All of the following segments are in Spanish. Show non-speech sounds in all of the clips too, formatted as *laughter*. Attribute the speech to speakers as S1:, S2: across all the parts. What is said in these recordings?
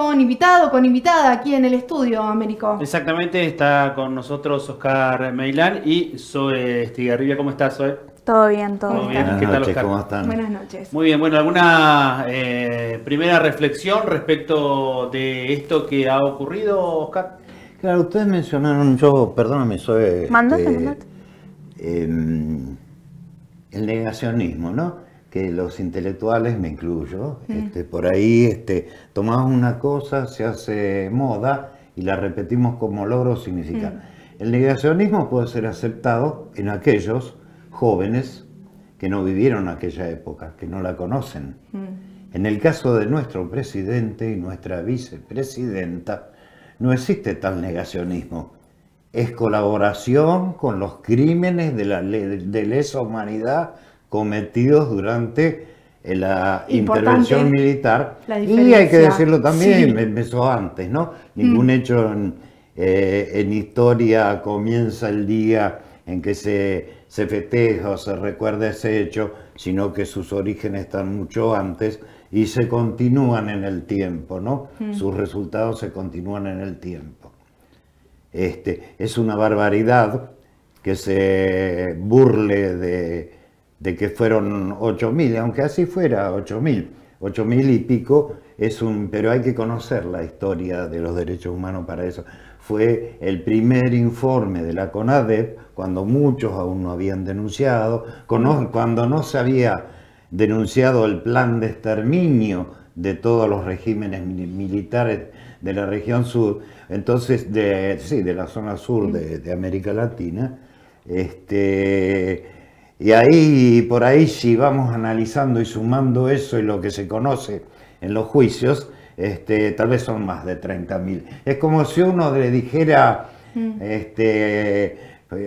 S1: con invitado, con invitada aquí en el estudio, Américo.
S2: Exactamente, está con nosotros Oscar Meilán y Zoe Estigarribia. ¿Cómo estás, Zoe?
S1: Todo bien,
S3: todo,
S2: bien. ¿Qué tal, Oscar? Buenas noches. Muy bien, bueno, ¿alguna eh, primera reflexión respecto de esto que ha ocurrido, Oscar?
S4: Claro, ustedes mencionaron, yo, perdóname, Zoe. Mandate, este, em, el negacionismo, ¿no? que los intelectuales, me incluyo, mm. este, por ahí este, tomamos una cosa, se hace moda y la repetimos como logro significa. Mm. El negacionismo puede ser aceptado en aquellos jóvenes que no vivieron aquella época, que no la conocen. Mm. En el caso de nuestro presidente y nuestra vicepresidenta, no existe tal negacionismo. Es colaboración con los crímenes de la de lesa humanidad cometidos durante eh, la intervención militar.
S1: y hay que decirlo también,
S4: empezó antes, ¿no? Ningún mm. hecho eh, en, historia comienza el día en que se, festeja o se recuerda ese hecho, sino que sus orígenes están mucho antes y se continúan en el tiempo, ¿no? Mm. Sus resultados se continúan en el tiempo. Este, es una barbaridad que se burle de, de que fueron 8.000, aunque así fuera 8.000, 8.000 y pico, es un, pero hay que conocer la historia de los derechos humanos para eso. Fue el primer informe de la CONADEP, cuando muchos aún no habían denunciado, cuando no se había denunciado el plan de exterminio de todos los regímenes militares de la región sur, entonces, sí, de la zona sur de, de América Latina, este, y ahí, por ahí, si vamos analizando y sumando eso y lo que se conoce en los juicios, este, tal vez son más de 30.000. Es como si uno le dijera, mm. este,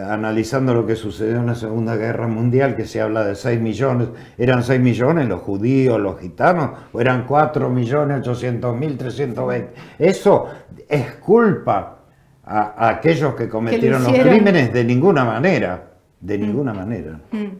S4: analizando lo que sucedió en la Segunda Guerra Mundial, que se habla de 6 millones, ¿eran 6 millones los judíos, los gitanos? ¿O eran 4 millones 800 mil 320? Eso es culpa a, aquellos que cometieron los crímenes de ninguna manera de mm. ninguna manera.
S3: Mm.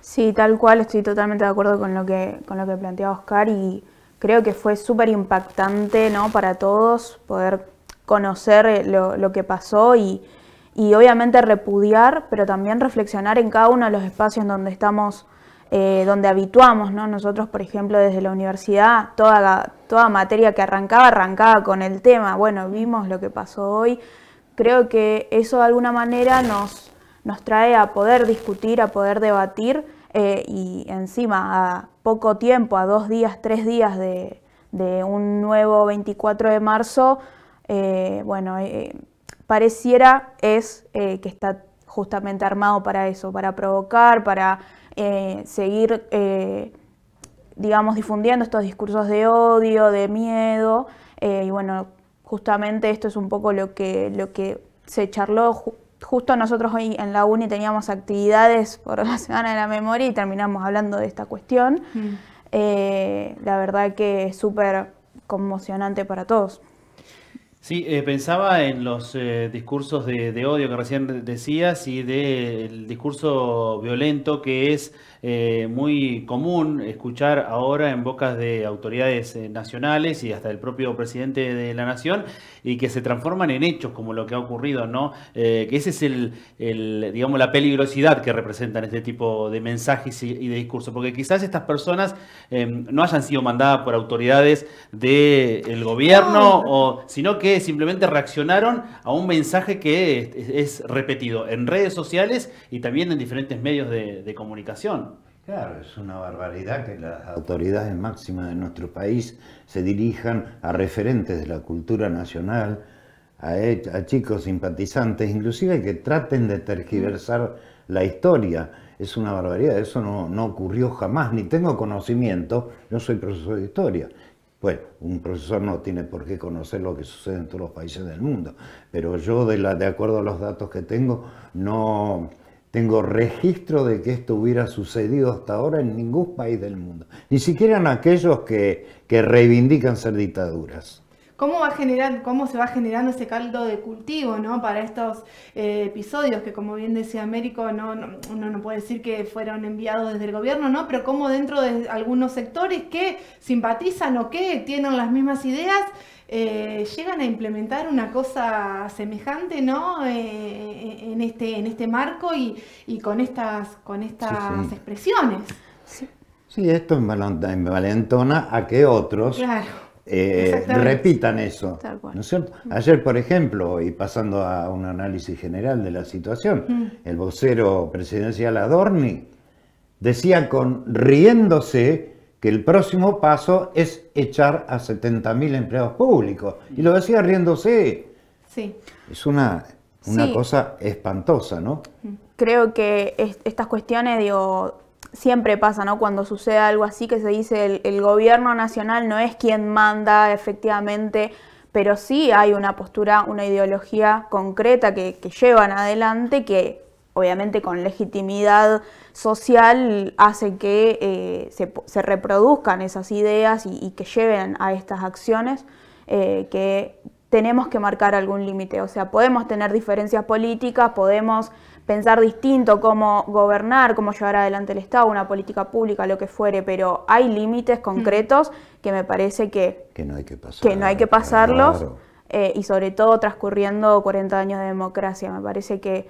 S3: Sí, tal cual, estoy totalmente de acuerdo con lo que, con lo que planteaba Oscar y creo que fue súper impactante ¿no? para todos poder conocer eh, lo, que pasó y, y, obviamente repudiar, pero también reflexionar en cada uno de los espacios donde estamos, eh, donde habituamos. ¿no? Nosotros, por ejemplo, desde la universidad, toda, toda materia que arrancaba, arrancaba con el tema. Bueno, vimos lo que pasó hoy. Creo que eso de alguna manera nos, nos trae a poder discutir, a poder debatir eh, y encima a poco tiempo, a dos días, tres días de, un nuevo 24 de marzo, eh, bueno, eh, pareciera es que está justamente armado para eso, para provocar, para seguir, digamos, difundiendo estos discursos de odio, de miedo, y bueno, justamente esto es un poco lo que, lo que se charló justo nosotros hoy en la uni teníamos actividades por la Semana de la Memoria y terminamos hablando de esta cuestión. Mm. Eh, la verdad que es súper conmocionante para todos.
S2: Sí, eh, pensaba en los eh, discursos de, odio que recién decías y del discurso violento que es eh, muy común escuchar ahora en bocas de autoridades eh, nacionales y hasta del propio presidente de la nación y que se transforman en hechos como lo que ha ocurrido, ¿no? Eh, que ese es el, digamos, la peligrosidad que representan este tipo de mensajes y, de discurso, porque quizás estas personas no hayan sido mandadas por autoridades del gobierno, o, sino que simplemente reaccionaron a un mensaje que es, repetido en redes sociales y también en diferentes medios de comunicación. Claro, es una barbaridad que las
S4: autoridades máximas de nuestro país se dirijan a referentes de la cultura nacional, a, chicos simpatizantes, inclusive que traten de tergiversar la historia. Es una barbaridad, eso no, ocurrió jamás, ni tengo conocimiento, yo soy profesor de historia. Bueno, un profesor no tiene por qué conocer lo que sucede en todos los países del mundo, pero yo, de acuerdo a los datos que tengo, no, tengo registro de que esto hubiera sucedido hasta ahora en ningún país del mundo, ni siquiera en aquellos que, reivindican ser dictaduras.
S1: ¿Cómo, va generar, ¿Cómo se va generando ese caldo de cultivo ¿no? para estos eh, episodios que, como bien decía Américo, no, no, uno no puede decir que fueron enviados desde el gobierno, ¿no? pero cómo dentro de algunos sectores que simpatizan o que tienen las mismas ideas, eh, llegan a implementar una cosa semejante, ¿no? Eh, eh, este, en, este, marco y, con estas, expresiones. Sí.
S4: esto esto Valentona a que otros repitan eso. Mm. Ayer, por ejemplo, y pasando a un análisis general de la situación, mm. el vocero presidencial Adorni decía con riéndose que el próximo paso es echar a 70.000 empleados públicos. Y lo decía riéndose. Sí. Es una, una cosa espantosa, ¿no?
S3: Creo que estas cuestiones, digo, siempre pasa, ¿no? Cuando sucede algo así que se dice el, gobierno nacional no es quien manda efectivamente, pero sí hay una postura, una ideología concreta que, que llevan adelante que obviamente con legitimidad social, hace que eh, se, reproduzcan esas ideas y, que lleven a estas acciones eh, que tenemos que marcar algún límite. O sea, podemos tener diferencias políticas, podemos pensar distinto cómo gobernar, cómo llevar adelante el Estado, una política pública, lo que fuere, pero hay límites mm. concretos que me parece que, que, no hay que, pasarlos eh, y sobre todo transcurriendo 40 años de democracia. Me parece que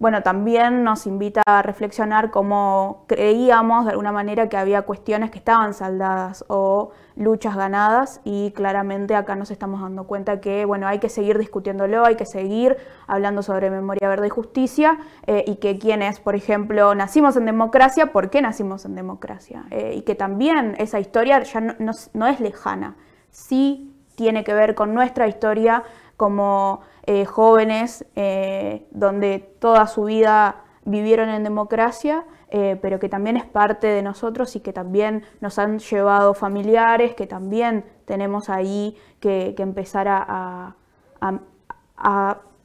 S3: bueno, también nos invita a reflexionar cómo creíamos de alguna manera que había cuestiones que estaban saldadas o luchas ganadas y claramente acá nos estamos dando cuenta que, bueno, hay que seguir discutiéndolo, hay que seguir hablando sobre memoria, verdad y justicia eh, y que quienes, por ejemplo, nacimos en democracia, ¿por qué nacimos en democracia? Eh, y que también esa historia ya no es lejana, sí tiene que ver con nuestra historia como eh, jóvenes eh, donde toda su vida vivieron en democracia, eh, pero que también es parte de nosotros y que también nos han llevado familiares, que también tenemos ahí que, que empezar a,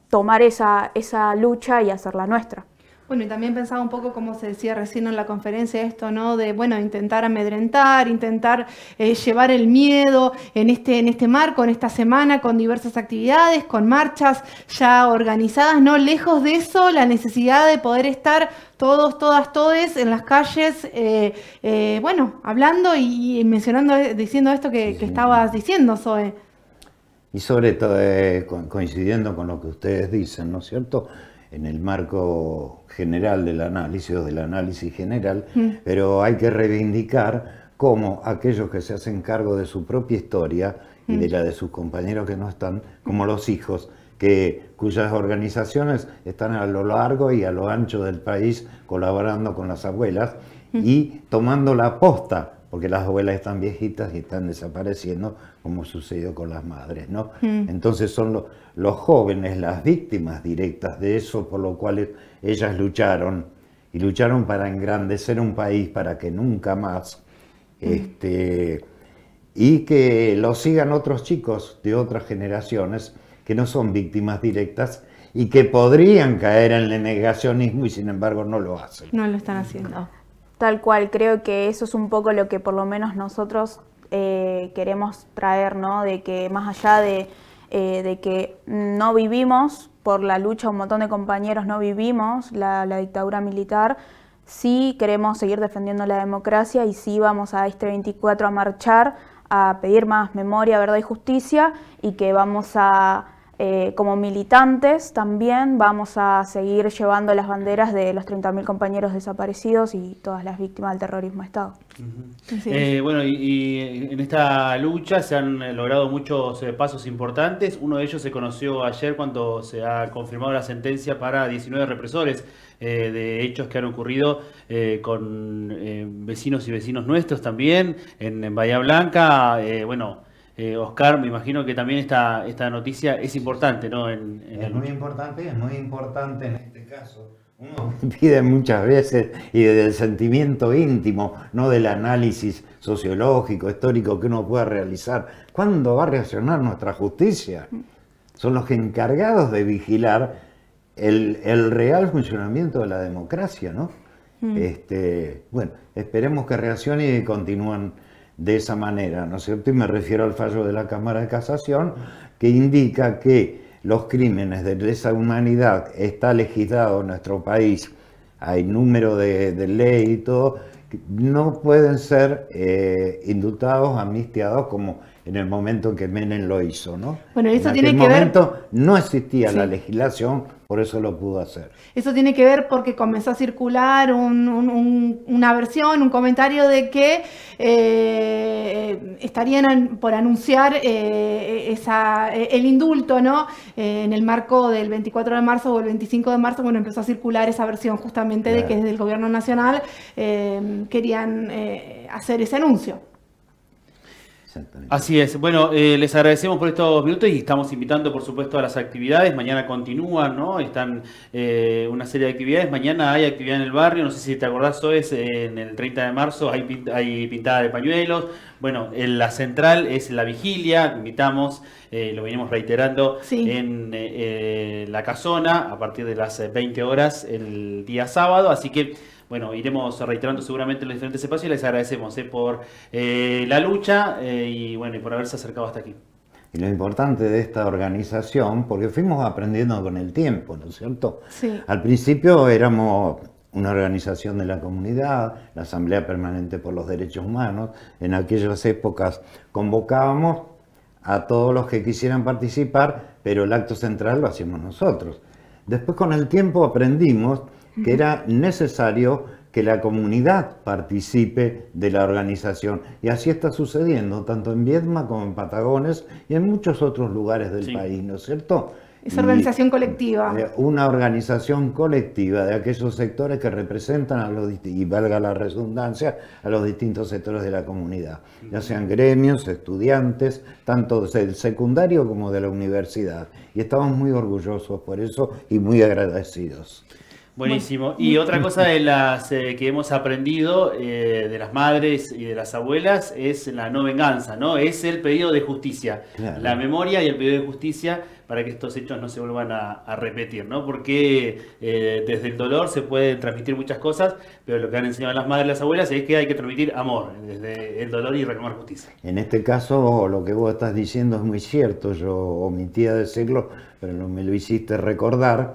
S3: tomar esa
S1: lucha y hacerla nuestra. Bueno, y también pensaba un poco, como se decía recién en la conferencia, esto, ¿no? De, bueno, intentar amedrentar, intentar eh, llevar el miedo en este, en este marco, en esta semana, con diversas actividades, con marchas ya organizadas, ¿no? Lejos de eso, la necesidad de poder estar todos, todas, todes en las calles, eh, eh, bueno, hablando y, mencionando, diciendo esto que, que estabas diciendo, Zoe.
S4: Y sobre todo, coincidiendo con lo que ustedes dicen, ¿no es cierto? en el marco general del análisis o del análisis general, mm. pero hay que reivindicar cómo aquellos que se hacen cargo de su propia historia y de mm. la de sus compañeros que no están, como los hijos, que, cuyas organizaciones están a lo largo y a lo ancho del país colaborando con las abuelas mm. y tomando la aposta porque las abuelas están viejitas y están desapareciendo, como sucedió con las madres, ¿no? Mm. Entonces son los jóvenes las víctimas directas de eso, por lo cual ellas lucharon, y lucharon para engrandecer un país, para que nunca más, mm. este, y que lo sigan otros chicos de otras generaciones que no son víctimas directas y que podrían caer en el negacionismo y sin embargo no lo hacen. No lo están haciendo.
S3: Tal cual, creo que eso es un poco lo que por lo menos nosotros eh, queremos traer, ¿no? De que más allá eh, de, que no vivimos, por la lucha un montón de compañeros no vivimos la, la dictadura militar, sí queremos seguir defendiendo la democracia y sí vamos a este 24 a marchar, a pedir más memoria, verdad y justicia y que vamos a eh, como militantes también vamos a seguir llevando las banderas de los 30.000 compañeros desaparecidos y todas las víctimas del terrorismo de Estado. Eh,
S2: bueno, y, en esta lucha se han eh, logrado muchos pasos importantes. Uno de ellos se conoció ayer cuando se ha confirmado la sentencia para 19 represores de hechos que han ocurrido con vecinos y vecinos nuestros también en, en Bahía Blanca. bueno eh, Oscar, me imagino que también esta, esta noticia es importante, ¿no? es muy importante, es muy importante en este caso.
S4: Uno *laughs* pide muchas veces, y desde el sentimiento íntimo, no del análisis sociológico, histórico que uno pueda realizar, ¿cuándo va a reaccionar nuestra justicia? Son los encargados de vigilar el, real funcionamiento de la democracia, ¿no? Mm. Este, bueno, esperemos que reaccione y continúen de esa manera, ¿no es cierto? Y me refiero al fallo de la Cámara de Casación que indica que los crímenes de lesa humanidad está legislado en nuestro país, hay número de, de ley y todo, no pueden ser eh, indultados, amnistiados como en el momento en que Menem lo hizo, ¿no? Bueno, eso en tiene que momento no existía la legislación por eso lo pudo hacer.
S1: Eso tiene que ver porque comenzó a circular una versión, un comentario de que eh, estarían por anunciar eh, eh, el indulto, ¿no? en el marco del 24 de marzo o el 25 de marzo, bueno, empezó a circular esa versión justamente de que desde el gobierno nacional querían hacer ese anuncio.
S2: Así es. Bueno, eh, les agradecemos por estos minutos y estamos invitando, por supuesto, a las actividades. Mañana continúan, ¿no? Están eh, una serie de actividades. Mañana hay actividad en el barrio. No sé si te acordás, Soes, en el 30 de marzo hay, hay pintada de pañuelos, bueno, eh, la central es la vigilia, invitamos, eh, lo venimos reiterando, en eh, la casona a partir de las 20 horas el día sábado, así que bueno, iremos reiterando seguramente los diferentes espacios y les agradecemos por la lucha y bueno, y por haberse acercado hasta aquí.
S4: Y lo importante de esta organización, porque fuimos aprendiendo con el tiempo, ¿no es cierto? Al principio éramos una organización de la comunidad, la Asamblea Permanente por los Derechos Humanos. En aquellas épocas convocábamos a todos los que quisieran participar, pero el acto central lo hacíamos nosotros. Después con el tiempo aprendimos que era necesario que la comunidad participe de la organización. Y así está sucediendo, tanto en Viedma como en Patagones y en muchos otros lugares del país, ¿no es cierto? Esa organización
S1: colectiva. Eh,
S4: una organización colectiva de aquellos sectores que representan a los, y valga la redundancia, a los distintos sectores de la comunidad, ya sean gremios, estudiantes, tanto del secundario como de la universidad. Y estamos muy orgullosos por eso y muy agradecidos.
S2: Buenísimo. Y otra cosa de las eh, que hemos aprendido eh, de las madres y de las abuelas es la no venganza, ¿no? Es el pedido de justicia. La memoria y el pedido de justicia para que estos hechos no se vuelvan a, repetir, ¿no? Porque eh, desde el dolor se pueden transmitir muchas cosas, pero lo que han enseñado las madres y las abuelas es que hay que transmitir amor desde el dolor y reclamar justicia.
S4: En este caso, lo que vos estás diciendo es muy cierto. Yo omitía decirlo, pero me lo hiciste recordar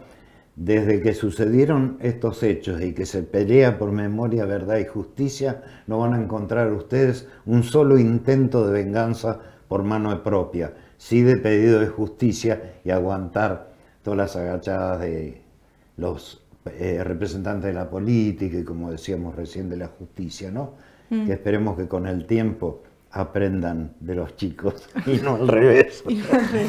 S4: desde que sucedieron estos hechos y que se pelea por memoria, verdad y justicia, no van a encontrar ustedes un solo intento de venganza por mano propia, sí de pedido de justicia y aguantar todas las agachadas de los eh, representantes de la política y como decíamos recién de la justicia, ¿no? Mm. Que esperemos que con el tiempo aprendan de los chicos *laughs* y no al revés.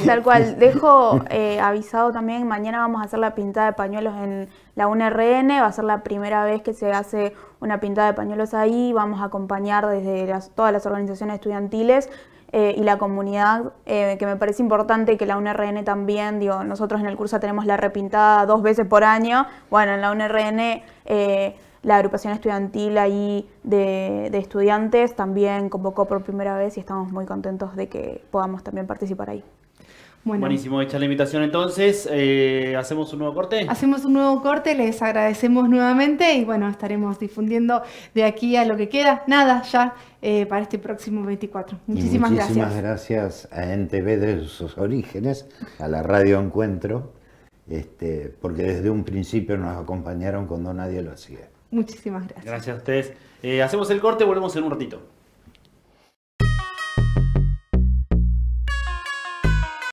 S3: Tal cual, *laughs* dejo eh, avisado también, mañana vamos a hacer la pintada de pañuelos en la UNRN, va a ser la primera vez que se hace una pintada de pañuelos ahí, vamos a acompañar desde todas las organizaciones estudiantiles eh, y la comunidad, eh, que me parece importante que la UNRN también, digo, nosotros en el curso tenemos la repintada dos veces por año, bueno, en la UNRN... La agrupación estudiantil ahí de, estudiantes también convocó por primera vez y estamos muy contentos de que podamos también participar ahí. Buenísimo,
S2: hecha la invitación entonces. Eh, ¿Hacemos un nuevo corte? Hacemos un
S1: nuevo corte, les agradecemos nuevamente y bueno, estaremos difundiendo de aquí a lo que queda, nada ya eh, para este próximo 24. Muchísimas, gracias. Muchísimas
S4: gracias a NTV de sus orígenes, a la Radio Encuentro, este, porque desde un principio nos acompañaron cuando nadie lo hacía.
S1: Muchísimas gracias.
S4: Gracias a
S2: ustedes. Eh, hacemos el corte,
S4: volvemos en un ratito.